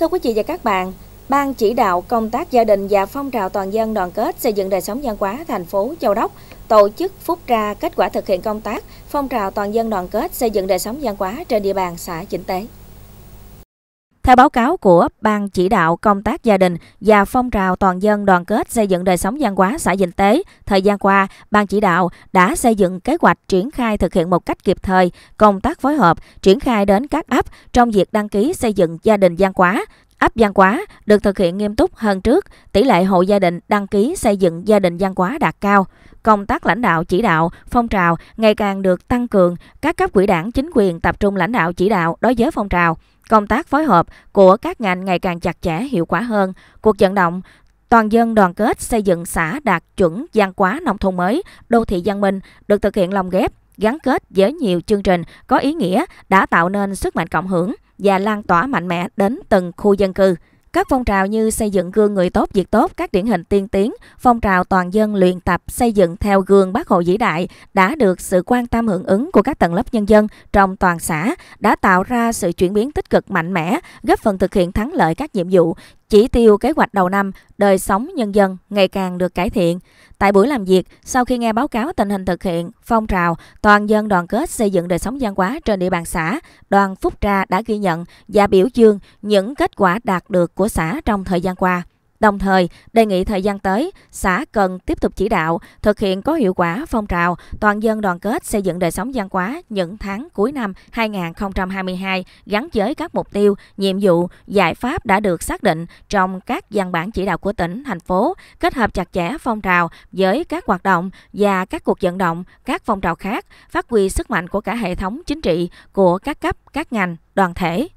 Thưa quý vị và các bạn, Ban chỉ đạo công tác gia đình và phong trào toàn dân đoàn kết xây dựng đời sống văn hóa thành phố Châu Đốc tổ chức phúc tra kết quả thực hiện công tác phong trào toàn dân đoàn kết xây dựng đời sống văn hóa trên địa bàn xã Chỉnh Tế. Theo báo cáo của Ban chỉ đạo công tác gia đình và phong trào toàn dân đoàn kết xây dựng đời sống văn hóa xã Dinh Tế, thời gian qua, Ban chỉ đạo đã xây dựng kế hoạch triển khai thực hiện một cách kịp thời công tác phối hợp triển khai đến các ấp trong việc đăng ký xây dựng gia đình văn hóa, ấp văn hóa được thực hiện nghiêm túc hơn trước, tỷ lệ hộ gia đình đăng ký xây dựng gia đình văn hóa đạt cao. Công tác lãnh đạo chỉ đạo, phong trào ngày càng được tăng cường, các cấp quỹ đảng chính quyền tập trung lãnh đạo chỉ đạo đối với phong trào. Công tác phối hợp của các ngành ngày càng chặt chẽ hiệu quả hơn. Cuộc vận động Toàn dân đoàn kết xây dựng xã đạt chuẩn gian quá nông thôn mới, đô thị văn minh được thực hiện lồng ghép, gắn kết với nhiều chương trình có ý nghĩa đã tạo nên sức mạnh cộng hưởng và lan tỏa mạnh mẽ đến từng khu dân cư. Các phong trào như xây dựng gương người tốt việc tốt, các điển hình tiên tiến, phong trào toàn dân luyện tập xây dựng theo gương bác Hồ vĩ đại đã được sự quan tâm hưởng ứng của các tầng lớp nhân dân trong toàn xã, đã tạo ra sự chuyển biến tích cực mạnh mẽ, góp phần thực hiện thắng lợi các nhiệm vụ, chỉ tiêu kế hoạch đầu năm, đời sống nhân dân ngày càng được cải thiện. Tại buổi làm việc, sau khi nghe báo cáo tình hình thực hiện, phong trào, toàn dân đoàn kết xây dựng đời sống văn hóa trên địa bàn xã, đoàn Phúc Tra đã ghi nhận và biểu dương những kết quả đạt được của của xã trong thời gian qua. Đồng thời, đề nghị thời gian tới, xã cần tiếp tục chỉ đạo, thực hiện có hiệu quả phong trào toàn dân đoàn kết xây dựng đời sống văn hóa những tháng cuối năm 2022 gắn với các mục tiêu, nhiệm vụ, giải pháp đã được xác định trong các văn bản chỉ đạo của tỉnh, thành phố, kết hợp chặt chẽ phong trào với các hoạt động và các cuộc vận động, các phong trào khác, phát huy sức mạnh của cả hệ thống chính trị, của các cấp, các ngành, đoàn thể.